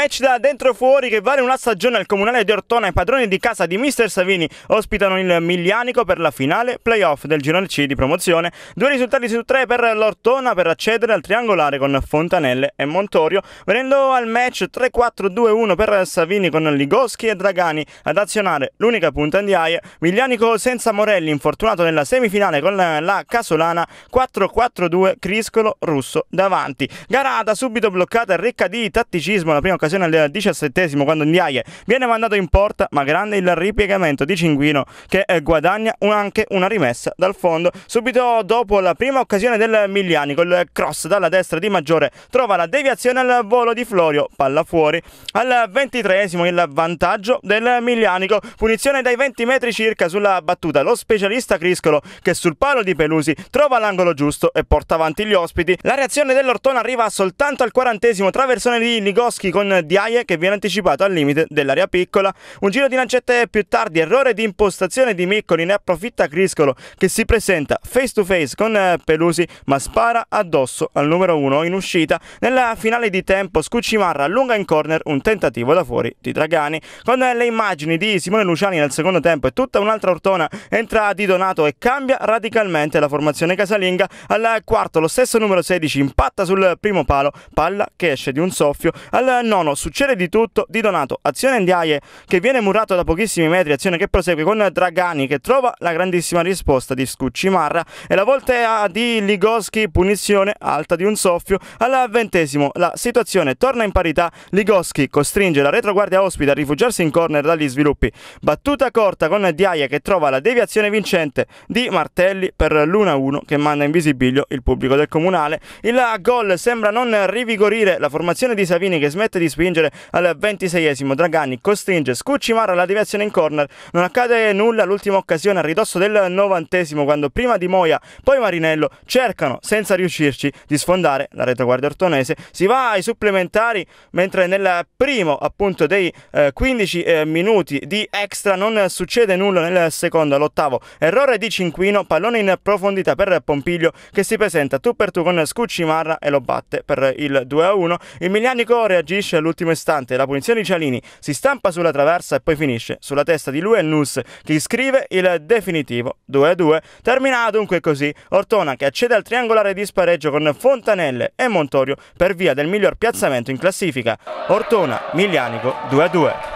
Match da dentro fuori che vale una stagione al comunale di Ortona e padroni di casa di Mister Savini ospitano il Miglianico per la finale playoff del girone C di promozione. Due risultati su tre per l'Ortona per accedere al triangolare con Fontanelle e Montorio, venendo al match 3-4-2-1 per Savini con Ligoschi e Dragani ad azionare l'unica punta in diaia. Miglianico senza Morelli infortunato nella semifinale con la Casolana 4-4-2 Criscolo Russo davanti. Garata subito bloccata e ricca di tatticismo la prima occasione occasione al diciassettesimo quando Ndiaye viene mandato in porta, ma grande il ripiegamento di Cinguino che eh, guadagna un anche una rimessa dal fondo. Subito dopo la prima occasione del Migliani col cross dalla destra di Maggiore trova la deviazione al volo di Florio, palla fuori. Al ventitreesimo il vantaggio del Miglianico, punizione dai 20 metri circa sulla battuta. Lo specialista Criscolo che sul palo di Pelusi trova l'angolo giusto e porta avanti gli ospiti. La reazione dell'Ortona arriva soltanto al quarantesimo traversone di Ligoschi con di Aie che viene anticipato al limite dell'area piccola. Un giro di lancette più tardi, errore di impostazione di Miccoli, ne approfitta Criscolo che si presenta face to face con eh, Pelusi ma spara addosso al numero 1 in uscita. Nella finale di tempo Scucimarra allunga in corner un tentativo da fuori di Dragani. Con eh, le immagini di Simone Luciani nel secondo tempo e tutta un'altra ortona entra di Donato e cambia radicalmente la formazione casalinga. Al quarto lo stesso numero 16 impatta sul primo palo, palla che esce di un soffio. Al nono quotidiano succede di tutto di Donato. Azione Ndiaye che viene murato da pochissimi metri, azione che prosegue con Dragani che trova la grandissima risposta di Scucci Marra e la volta di Ligoschi, punizione alta di un soffio. Al ventesimo la situazione torna in parità, Ligoschi costringe la retroguardia ospite a rifugiarsi in corner dagli sviluppi. Battuta corta con Ndiaye che trova la deviazione vincente di Martelli per l'1-1 che manda in visibilio il pubblico del comunale. Il gol sembra non rivigorire la formazione di Savini che smette di spiegare spingere al 26esimo. Dragani costringe Scucimara alla deviazione in corner. Non accade nulla, l'ultima occasione a ridosso del 90esimo quando prima Di Moia, poi Marinello cercano senza riuscirci di sfondare la retroguardia ortonese. Si va ai supplementari mentre nel primo appunto dei eh, 15 eh, minuti di extra non succede nulla nel secondo all'ottavo. Errore di Cinquino, pallone in profondità per Pompiglio che si presenta tu per tu con Scuccimarra e lo batte per il 2-1. Il Miglianico reagisce, all'ultimo all'ultimo istante la punizione di Cialini si stampa sulla traversa e poi finisce sulla testa di Luen Nus che scrive il definitivo 2-2. Termina dunque così Ortona che accede al triangolare di spareggio con Fontanelle e Montorio per via del miglior piazzamento in classifica. Ortona, Miglianico 2-2.